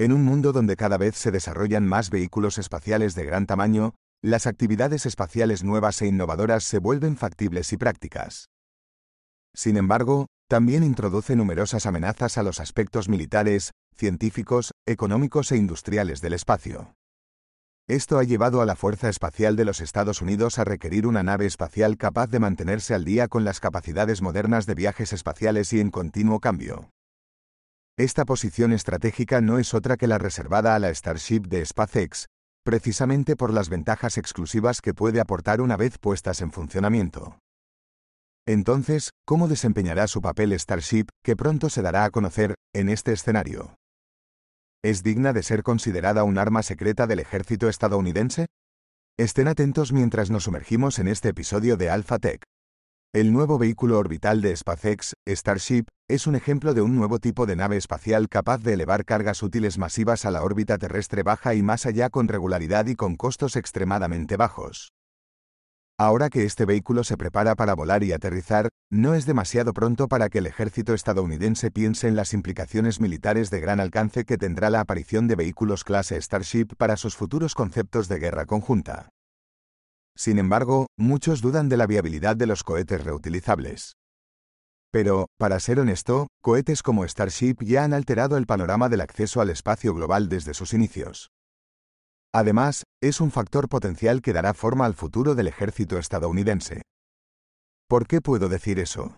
En un mundo donde cada vez se desarrollan más vehículos espaciales de gran tamaño, las actividades espaciales nuevas e innovadoras se vuelven factibles y prácticas. Sin embargo, también introduce numerosas amenazas a los aspectos militares, científicos, económicos e industriales del espacio. Esto ha llevado a la Fuerza Espacial de los Estados Unidos a requerir una nave espacial capaz de mantenerse al día con las capacidades modernas de viajes espaciales y en continuo cambio. Esta posición estratégica no es otra que la reservada a la Starship de SpaceX, precisamente por las ventajas exclusivas que puede aportar una vez puestas en funcionamiento. Entonces, ¿cómo desempeñará su papel Starship, que pronto se dará a conocer, en este escenario? ¿Es digna de ser considerada un arma secreta del ejército estadounidense? Estén atentos mientras nos sumergimos en este episodio de Alphatech. El nuevo vehículo orbital de SpaceX, Starship, es un ejemplo de un nuevo tipo de nave espacial capaz de elevar cargas útiles masivas a la órbita terrestre baja y más allá con regularidad y con costos extremadamente bajos. Ahora que este vehículo se prepara para volar y aterrizar, no es demasiado pronto para que el ejército estadounidense piense en las implicaciones militares de gran alcance que tendrá la aparición de vehículos clase Starship para sus futuros conceptos de guerra conjunta. Sin embargo, muchos dudan de la viabilidad de los cohetes reutilizables. Pero, para ser honesto, cohetes como Starship ya han alterado el panorama del acceso al espacio global desde sus inicios. Además, es un factor potencial que dará forma al futuro del ejército estadounidense. ¿Por qué puedo decir eso?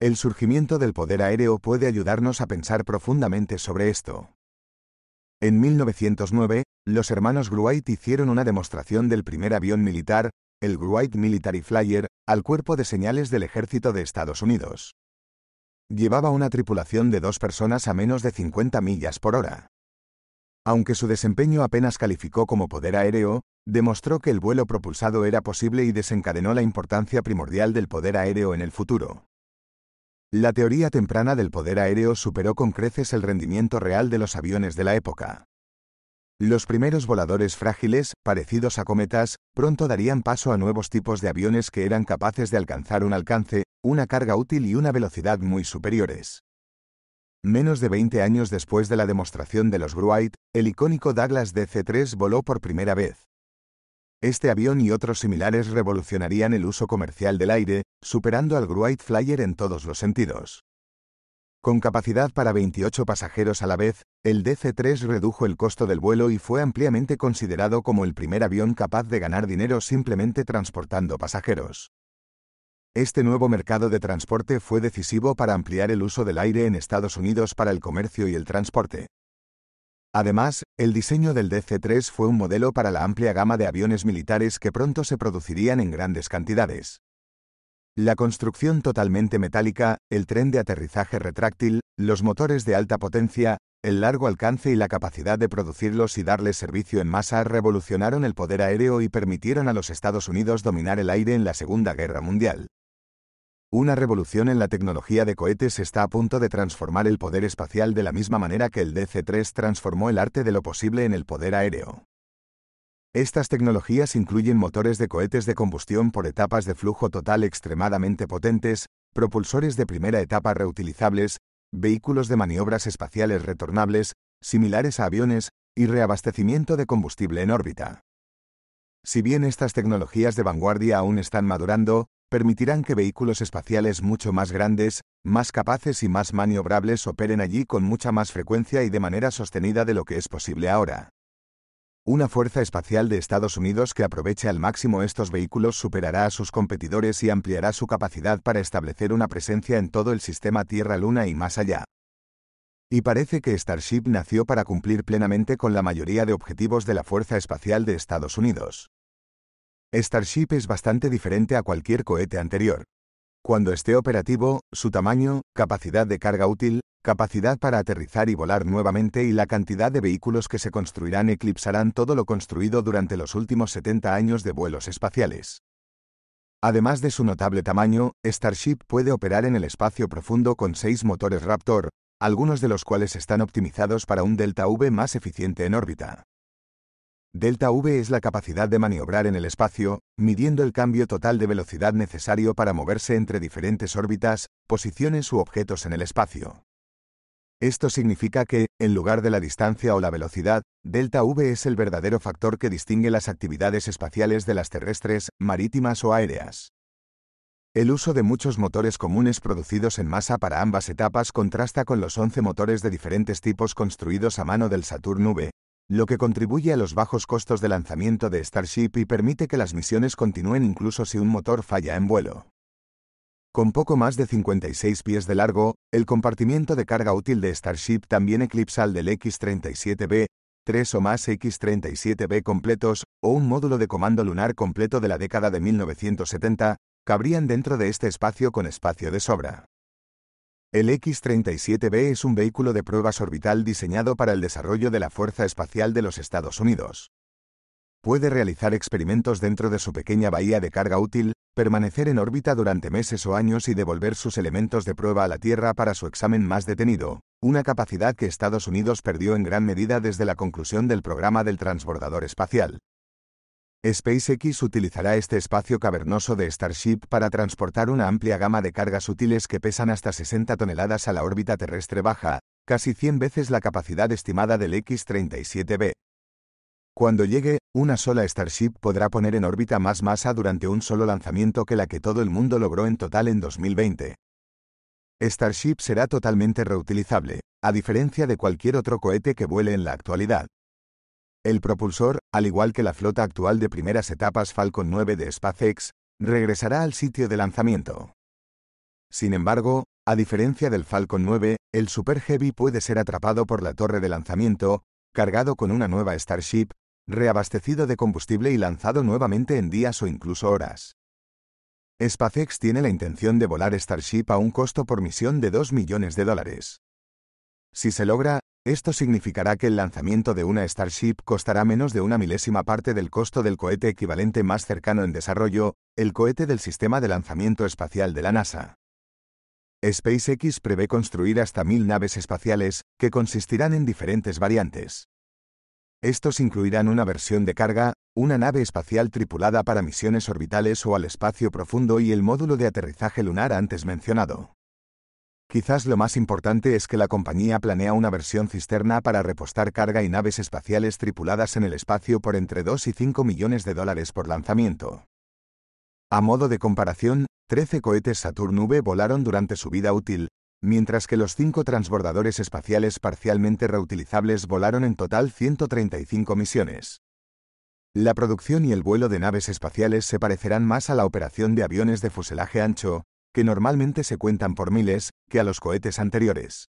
El surgimiento del poder aéreo puede ayudarnos a pensar profundamente sobre esto. En 1909, los hermanos Wright hicieron una demostración del primer avión militar, el Wright Military Flyer, al cuerpo de señales del ejército de Estados Unidos. Llevaba una tripulación de dos personas a menos de 50 millas por hora. Aunque su desempeño apenas calificó como poder aéreo, demostró que el vuelo propulsado era posible y desencadenó la importancia primordial del poder aéreo en el futuro. La teoría temprana del poder aéreo superó con creces el rendimiento real de los aviones de la época. Los primeros voladores frágiles, parecidos a cometas, pronto darían paso a nuevos tipos de aviones que eran capaces de alcanzar un alcance, una carga útil y una velocidad muy superiores. Menos de 20 años después de la demostración de los Wright, el icónico Douglas DC-3 voló por primera vez. Este avión y otros similares revolucionarían el uso comercial del aire, superando al Great Flyer en todos los sentidos. Con capacidad para 28 pasajeros a la vez, el DC-3 redujo el costo del vuelo y fue ampliamente considerado como el primer avión capaz de ganar dinero simplemente transportando pasajeros. Este nuevo mercado de transporte fue decisivo para ampliar el uso del aire en Estados Unidos para el comercio y el transporte. Además, el diseño del DC-3 fue un modelo para la amplia gama de aviones militares que pronto se producirían en grandes cantidades. La construcción totalmente metálica, el tren de aterrizaje retráctil, los motores de alta potencia, el largo alcance y la capacidad de producirlos y darles servicio en masa revolucionaron el poder aéreo y permitieron a los Estados Unidos dominar el aire en la Segunda Guerra Mundial. Una revolución en la tecnología de cohetes está a punto de transformar el poder espacial de la misma manera que el DC-3 transformó el arte de lo posible en el poder aéreo. Estas tecnologías incluyen motores de cohetes de combustión por etapas de flujo total extremadamente potentes, propulsores de primera etapa reutilizables, vehículos de maniobras espaciales retornables, similares a aviones, y reabastecimiento de combustible en órbita. Si bien estas tecnologías de vanguardia aún están madurando, permitirán que vehículos espaciales mucho más grandes, más capaces y más maniobrables operen allí con mucha más frecuencia y de manera sostenida de lo que es posible ahora. Una fuerza espacial de Estados Unidos que aproveche al máximo estos vehículos superará a sus competidores y ampliará su capacidad para establecer una presencia en todo el sistema Tierra-Luna y más allá. Y parece que Starship nació para cumplir plenamente con la mayoría de objetivos de la Fuerza Espacial de Estados Unidos. Starship es bastante diferente a cualquier cohete anterior. Cuando esté operativo, su tamaño, capacidad de carga útil, capacidad para aterrizar y volar nuevamente y la cantidad de vehículos que se construirán eclipsarán todo lo construido durante los últimos 70 años de vuelos espaciales. Además de su notable tamaño, Starship puede operar en el espacio profundo con seis motores Raptor, algunos de los cuales están optimizados para un delta V más eficiente en órbita. Delta V es la capacidad de maniobrar en el espacio, midiendo el cambio total de velocidad necesario para moverse entre diferentes órbitas, posiciones u objetos en el espacio. Esto significa que, en lugar de la distancia o la velocidad, delta V es el verdadero factor que distingue las actividades espaciales de las terrestres, marítimas o aéreas. El uso de muchos motores comunes producidos en masa para ambas etapas contrasta con los 11 motores de diferentes tipos construidos a mano del Saturn V, lo que contribuye a los bajos costos de lanzamiento de Starship y permite que las misiones continúen incluso si un motor falla en vuelo. Con poco más de 56 pies de largo, el compartimiento de carga útil de Starship también eclipsa al del X-37B, tres o más X-37B completos, o un módulo de comando lunar completo de la década de 1970, cabrían dentro de este espacio con espacio de sobra. El X-37B es un vehículo de pruebas orbital diseñado para el desarrollo de la Fuerza Espacial de los Estados Unidos. Puede realizar experimentos dentro de su pequeña bahía de carga útil, permanecer en órbita durante meses o años y devolver sus elementos de prueba a la Tierra para su examen más detenido, una capacidad que Estados Unidos perdió en gran medida desde la conclusión del programa del transbordador espacial. SpaceX utilizará este espacio cavernoso de Starship para transportar una amplia gama de cargas útiles que pesan hasta 60 toneladas a la órbita terrestre baja, casi 100 veces la capacidad estimada del X-37B. Cuando llegue, una sola Starship podrá poner en órbita más masa durante un solo lanzamiento que la que todo el mundo logró en total en 2020. Starship será totalmente reutilizable, a diferencia de cualquier otro cohete que vuele en la actualidad. El propulsor, al igual que la flota actual de primeras etapas Falcon 9 de SpaceX, regresará al sitio de lanzamiento. Sin embargo, a diferencia del Falcon 9, el Super Heavy puede ser atrapado por la torre de lanzamiento, cargado con una nueva Starship, reabastecido de combustible y lanzado nuevamente en días o incluso horas. SpaceX tiene la intención de volar Starship a un costo por misión de 2 millones de dólares. Si se logra, esto significará que el lanzamiento de una Starship costará menos de una milésima parte del costo del cohete equivalente más cercano en desarrollo, el cohete del Sistema de Lanzamiento Espacial de la NASA. SpaceX prevé construir hasta mil naves espaciales, que consistirán en diferentes variantes. Estos incluirán una versión de carga, una nave espacial tripulada para misiones orbitales o al espacio profundo y el módulo de aterrizaje lunar antes mencionado. Quizás lo más importante es que la compañía planea una versión cisterna para repostar carga y naves espaciales tripuladas en el espacio por entre 2 y 5 millones de dólares por lanzamiento. A modo de comparación, 13 cohetes Saturn V volaron durante su vida útil, mientras que los 5 transbordadores espaciales parcialmente reutilizables volaron en total 135 misiones. La producción y el vuelo de naves espaciales se parecerán más a la operación de aviones de fuselaje ancho, que normalmente se cuentan por miles, que a los cohetes anteriores.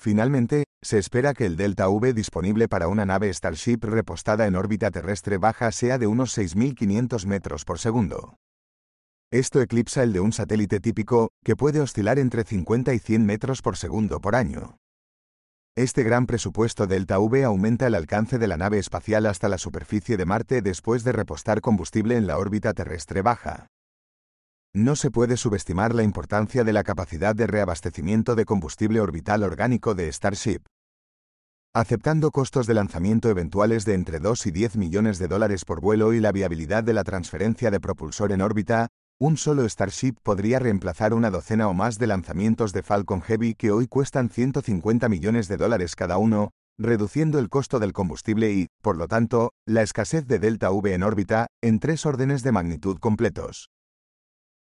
Finalmente, se espera que el Delta V disponible para una nave Starship repostada en órbita terrestre baja sea de unos 6.500 metros por segundo. Esto eclipsa el de un satélite típico, que puede oscilar entre 50 y 100 metros por segundo por año. Este gran presupuesto Delta V aumenta el alcance de la nave espacial hasta la superficie de Marte después de repostar combustible en la órbita terrestre baja. No se puede subestimar la importancia de la capacidad de reabastecimiento de combustible orbital orgánico de Starship. Aceptando costos de lanzamiento eventuales de entre 2 y 10 millones de dólares por vuelo y la viabilidad de la transferencia de propulsor en órbita, un solo Starship podría reemplazar una docena o más de lanzamientos de Falcon Heavy que hoy cuestan 150 millones de dólares cada uno, reduciendo el costo del combustible y, por lo tanto, la escasez de delta V en órbita, en tres órdenes de magnitud completos.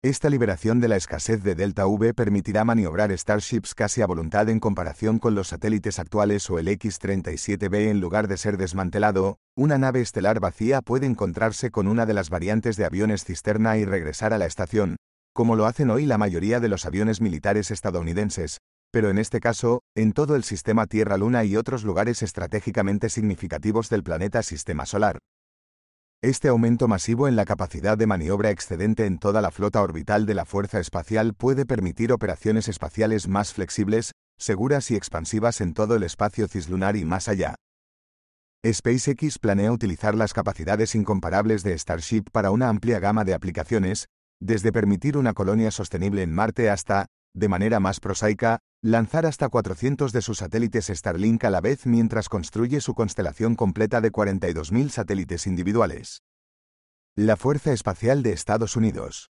Esta liberación de la escasez de Delta V permitirá maniobrar Starships casi a voluntad en comparación con los satélites actuales o el X-37B en lugar de ser desmantelado, una nave estelar vacía puede encontrarse con una de las variantes de aviones cisterna y regresar a la estación, como lo hacen hoy la mayoría de los aviones militares estadounidenses, pero en este caso, en todo el sistema Tierra-Luna y otros lugares estratégicamente significativos del planeta Sistema Solar. Este aumento masivo en la capacidad de maniobra excedente en toda la flota orbital de la Fuerza Espacial puede permitir operaciones espaciales más flexibles, seguras y expansivas en todo el espacio cislunar y más allá. SpaceX planea utilizar las capacidades incomparables de Starship para una amplia gama de aplicaciones, desde permitir una colonia sostenible en Marte hasta, de manera más prosaica, lanzar hasta 400 de sus satélites Starlink a la vez mientras construye su constelación completa de 42.000 satélites individuales. La Fuerza Espacial de Estados Unidos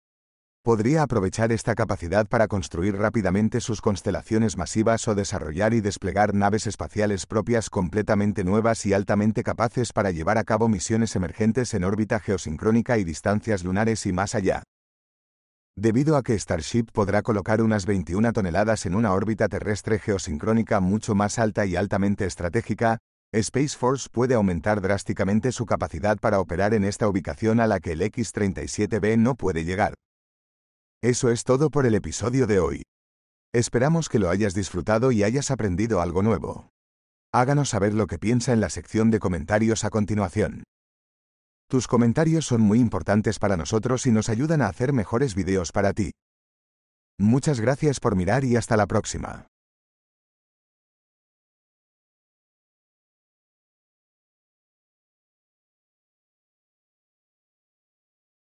podría aprovechar esta capacidad para construir rápidamente sus constelaciones masivas o desarrollar y desplegar naves espaciales propias completamente nuevas y altamente capaces para llevar a cabo misiones emergentes en órbita geosincrónica y distancias lunares y más allá debido a que Starship podrá colocar unas 21 toneladas en una órbita terrestre geosincrónica mucho más alta y altamente estratégica, Space Force puede aumentar drásticamente su capacidad para operar en esta ubicación a la que el X-37B no puede llegar. Eso es todo por el episodio de hoy. Esperamos que lo hayas disfrutado y hayas aprendido algo nuevo. Háganos saber lo que piensa en la sección de comentarios a continuación. Tus comentarios son muy importantes para nosotros y nos ayudan a hacer mejores videos para ti. Muchas gracias por mirar y hasta la próxima.